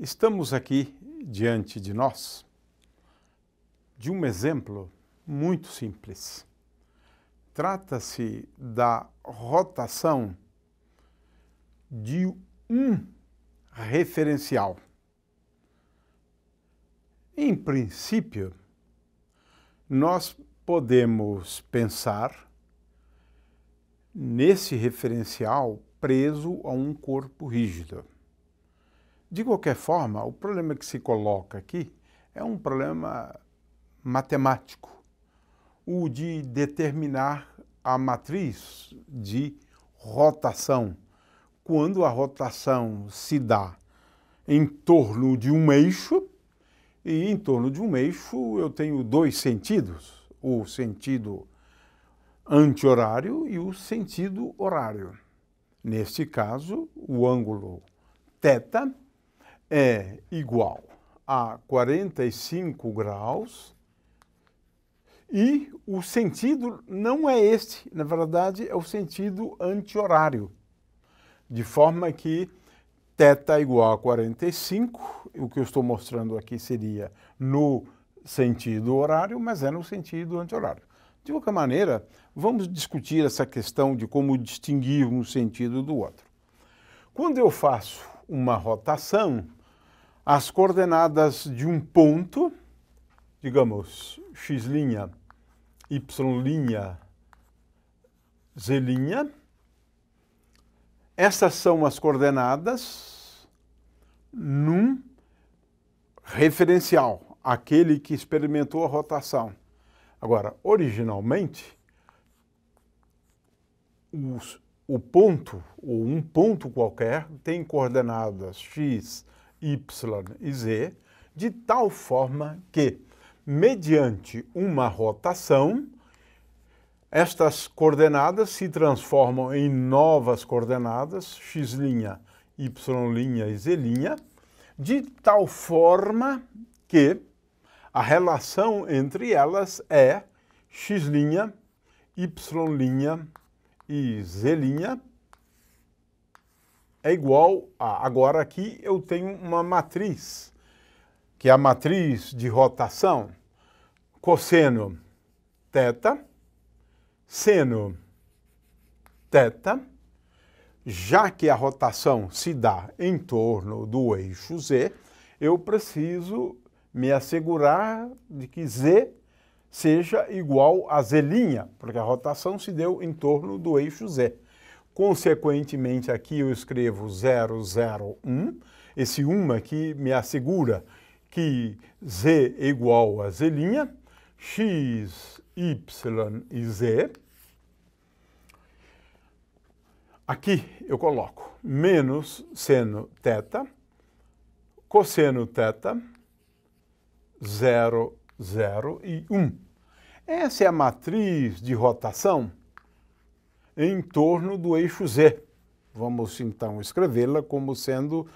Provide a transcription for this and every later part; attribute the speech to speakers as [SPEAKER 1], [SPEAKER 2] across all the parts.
[SPEAKER 1] Estamos aqui diante de nós de um exemplo muito simples. Trata-se da rotação de um referencial. Em princípio, nós podemos pensar nesse referencial preso a um corpo rígido. De qualquer forma, o problema que se coloca aqui é um problema matemático, o de determinar a matriz de rotação. Quando a rotação se dá em torno de um eixo, e em torno de um eixo eu tenho dois sentidos, o sentido anti-horário e o sentido horário. Neste caso, o ângulo θ é igual a 45 graus e o sentido não é este, na verdade é o sentido anti-horário, de forma que θ igual a 45, o que eu estou mostrando aqui seria no sentido horário, mas é no sentido anti-horário. De qualquer maneira, vamos discutir essa questão de como distinguir um sentido do outro. Quando eu faço uma rotação, as coordenadas de um ponto, digamos, x', y', z'. Essas são as coordenadas num referencial, aquele que experimentou a rotação. Agora, originalmente, os, o ponto, ou um ponto qualquer, tem coordenadas x, y e z, de tal forma que, mediante uma rotação, estas coordenadas se transformam em novas coordenadas, x', y' e z', de tal forma que a relação entre elas é x', y' e z' é igual a... Agora aqui eu tenho uma matriz, que é a matriz de rotação. Cosseno, θ, seno, θ, já que a rotação se dá em torno do eixo Z, eu preciso me assegurar de que Z seja igual a Z', porque a rotação se deu em torno do eixo Z. Consequentemente, aqui eu escrevo 001, esse 1 aqui me assegura que z é igual a z', x, y e z. Aqui eu coloco menos seno teta, cosseno teta, 0, 0 e 1. Essa é a matriz de rotação em torno do eixo Z. Vamos então escrevê-la como sendo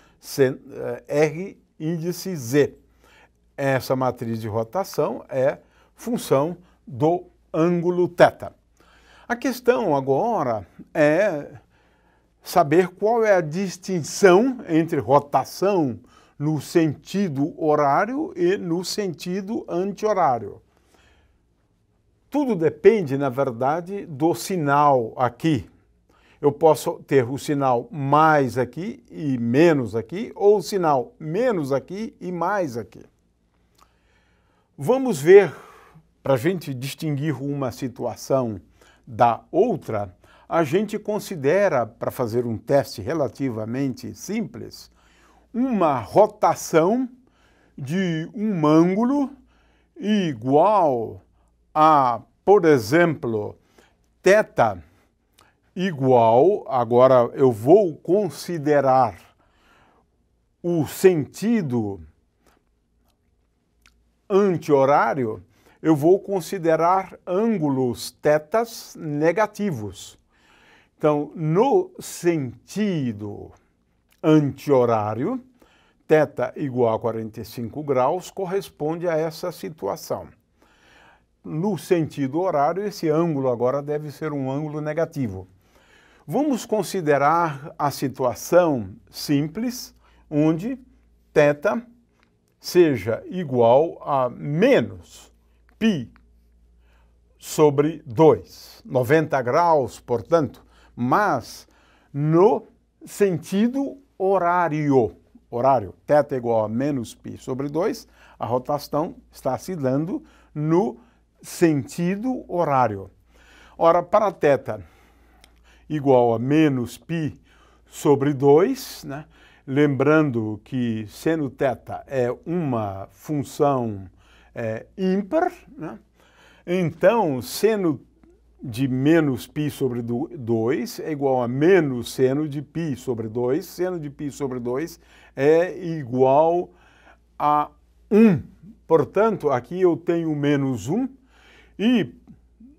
[SPEAKER 1] eh, R índice Z. Essa matriz de rotação é função do ângulo θ. A questão agora é saber qual é a distinção entre rotação no sentido horário e no sentido anti-horário. Tudo depende, na verdade, do sinal aqui. Eu posso ter o sinal mais aqui e menos aqui, ou o sinal menos aqui e mais aqui. Vamos ver, para a gente distinguir uma situação da outra, a gente considera, para fazer um teste relativamente simples, uma rotação de um ângulo igual a, por exemplo, θ igual, agora eu vou considerar o sentido anti-horário, eu vou considerar ângulos tetas negativos. Então, no sentido anti-horário, θ igual a 45 graus corresponde a essa situação no sentido horário, esse ângulo agora deve ser um ângulo negativo. Vamos considerar a situação simples, onde θ seja igual a menos π sobre 2, 90 graus, portanto, mas no sentido horário. Horário, θ igual a menos π sobre 2, a rotação está se dando no sentido horário. Ora, para θ igual a menos π sobre 2, né? lembrando que seno θ é uma função é, ímpar, né? então seno de menos π sobre 2 é igual a menos seno de π sobre 2, seno de π sobre 2 é igual a 1. Portanto, aqui eu tenho menos 1, e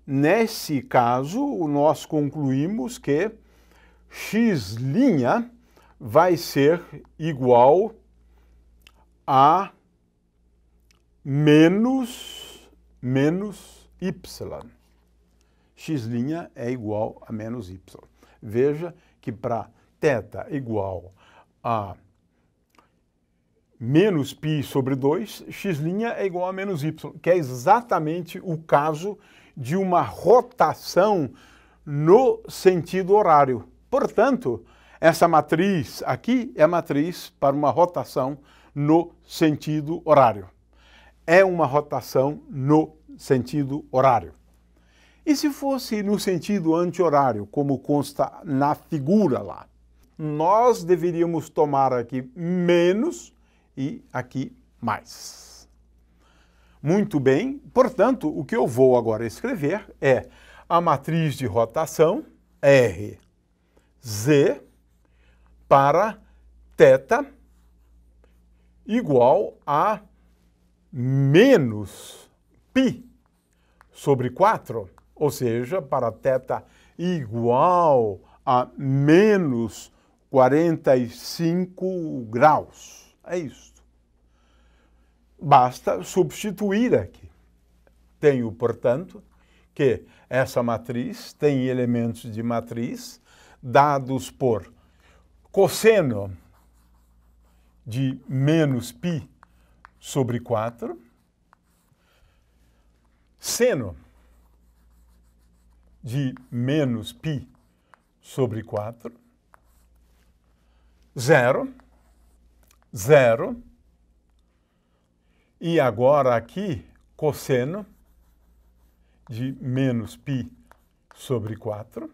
[SPEAKER 1] nesse caso, nós concluímos que x' vai ser igual a menos menos y. x' é igual a menos y. Veja que para θ igual a menos π sobre 2, x' é igual a menos y, que é exatamente o caso de uma rotação no sentido horário. Portanto, essa matriz aqui é a matriz para uma rotação no sentido horário. É uma rotação no sentido horário. E se fosse no sentido anti-horário, como consta na figura lá? Nós deveríamos tomar aqui menos e aqui mais. Muito bem, portanto, o que eu vou agora escrever é a matriz de rotação R, Z para θ igual a menos π sobre 4, ou seja, para θ igual a menos 45 graus. É isto. Basta substituir aqui. Tenho, portanto, que essa matriz tem elementos de matriz dados por cosseno de menos π sobre 4, seno de menos π sobre 4, zero, zero. E agora aqui, cosseno de menos π sobre 4.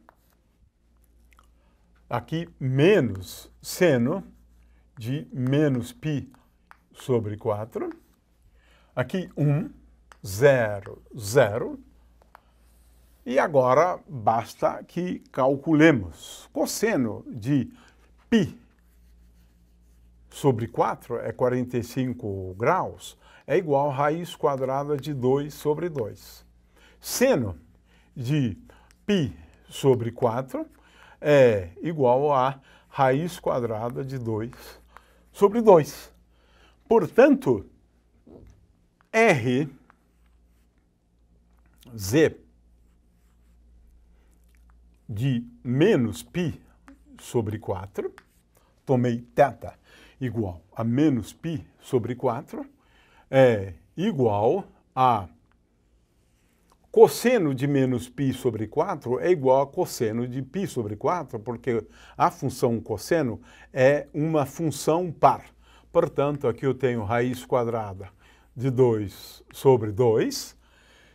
[SPEAKER 1] Aqui, menos seno de menos π sobre 4. Aqui, 1, 0, 0. E agora basta que calculemos cosseno de π sobre 4 é 45 graus, é igual a raiz quadrada de 2 sobre 2. Seno de π sobre 4 é igual a raiz quadrada de 2 sobre 2. Portanto, Rz de menos π sobre 4, tomei θ igual a menos π sobre 4 é igual a cosseno de menos π sobre 4 é igual a cosseno de π sobre 4, porque a função cosseno é uma função par. Portanto, aqui eu tenho raiz quadrada de 2 sobre 2.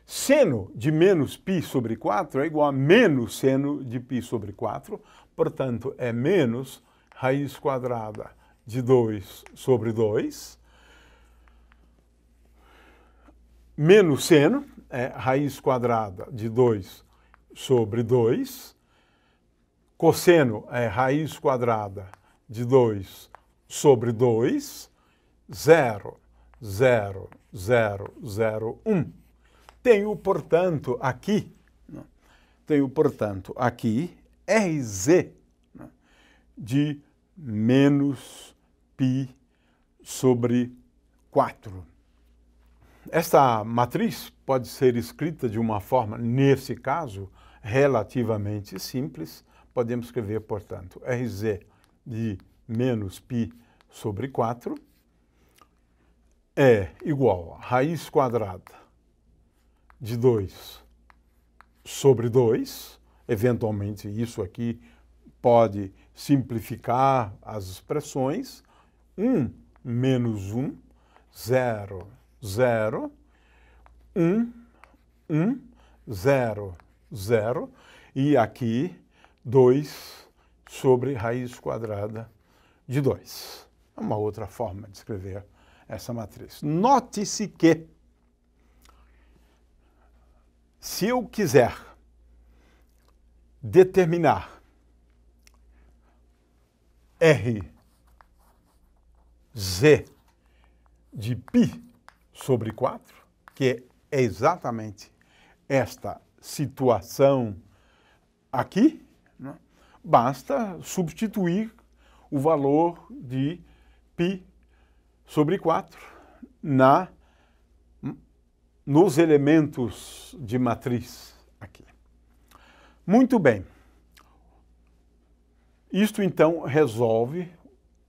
[SPEAKER 1] Seno de menos π sobre 4 é igual a menos seno de π sobre 4, portanto, é menos raiz quadrada de 2 sobre 2, menos seno, é raiz quadrada de 2 sobre 2, cosseno é raiz quadrada de 2 sobre 2, 0, 0, 0, 0, 1. Tenho, portanto, aqui, né, tenho, portanto, aqui RZ né, de menos π sobre 4. Esta matriz pode ser escrita de uma forma, nesse caso, relativamente simples. Podemos escrever, portanto, Rz de menos π sobre 4 é igual a raiz quadrada de 2 sobre 2. Eventualmente, isso aqui pode simplificar as expressões. 1 menos 1, 0, 0, 1, 1, 0, 0. E aqui 2 sobre raiz quadrada de 2. É uma outra forma de escrever essa matriz. Note-se que, se eu quiser determinar R Z de π sobre 4, que é exatamente esta situação aqui, né? basta substituir o valor de π sobre 4 na, nos elementos de matriz aqui. Muito bem. Isto, então, resolve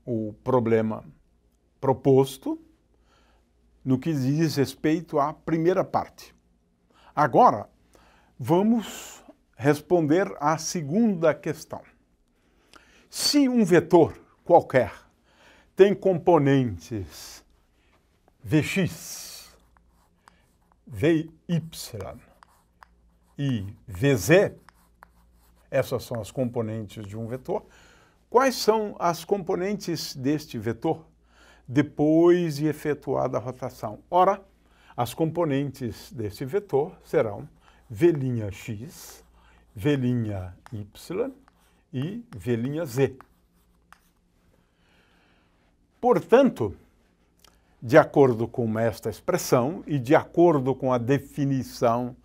[SPEAKER 1] o problema proposto no que diz respeito à primeira parte. Agora, vamos responder à segunda questão. Se um vetor qualquer tem componentes Vx, Vy e Vz, essas são as componentes de um vetor, quais são as componentes deste vetor? depois de efetuada a rotação. Ora, as componentes desse vetor serão v'x, x, y e v'z. z. Portanto, de acordo com esta expressão e de acordo com a definição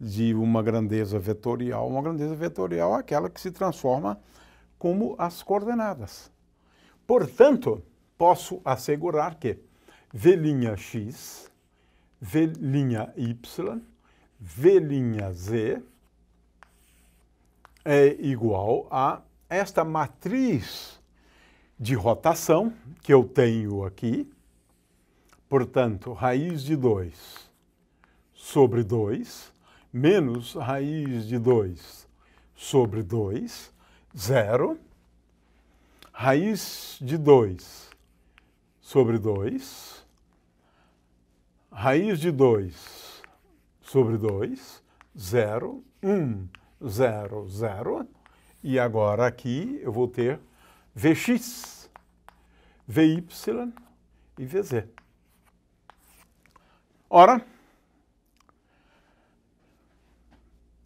[SPEAKER 1] de uma grandeza vetorial, uma grandeza vetorial é aquela que se transforma como as coordenadas. Portanto, posso assegurar que V'X, V'Y, V'Z é igual a esta matriz de rotação que eu tenho aqui, portanto, raiz de 2 sobre 2, menos raiz de 2 sobre 2, zero, raiz de 2 sobre 2, raiz de 2 sobre 2, 0, 1, 0, 0. E agora aqui eu vou ter Vx, Vy e Vz. Ora,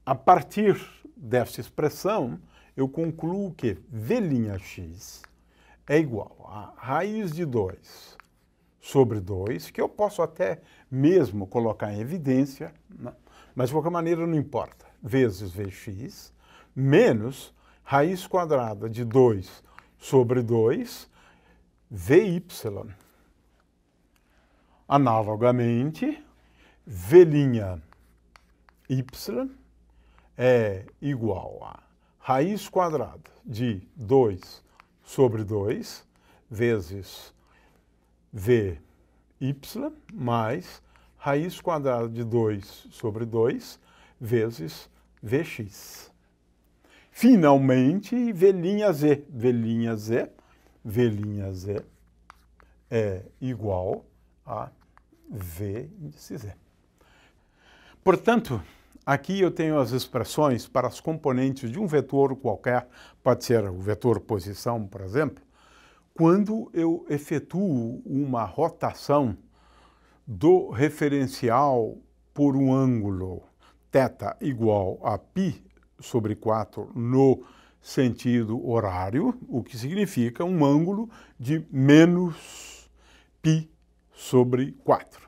[SPEAKER 1] a partir dessa expressão, eu concluo que V'x é igual a raiz de 2 sobre 2, que eu posso até mesmo colocar em evidência, né? mas de qualquer maneira não importa, vezes Vx, menos raiz quadrada de 2 sobre 2, Vy. Analogamente, V'y é igual a raiz quadrada de 2 sobre 2 vezes VY mais raiz quadrada de 2 sobre 2 vezes Vx. Finalmente, V'Z. V'Z, V'Z é igual a V índice Z. Portanto, Aqui eu tenho as expressões para as componentes de um vetor qualquer, pode ser o vetor posição, por exemplo, quando eu efetuo uma rotação do referencial por um ângulo θ igual a π sobre 4 no sentido horário, o que significa um ângulo de menos π sobre 4.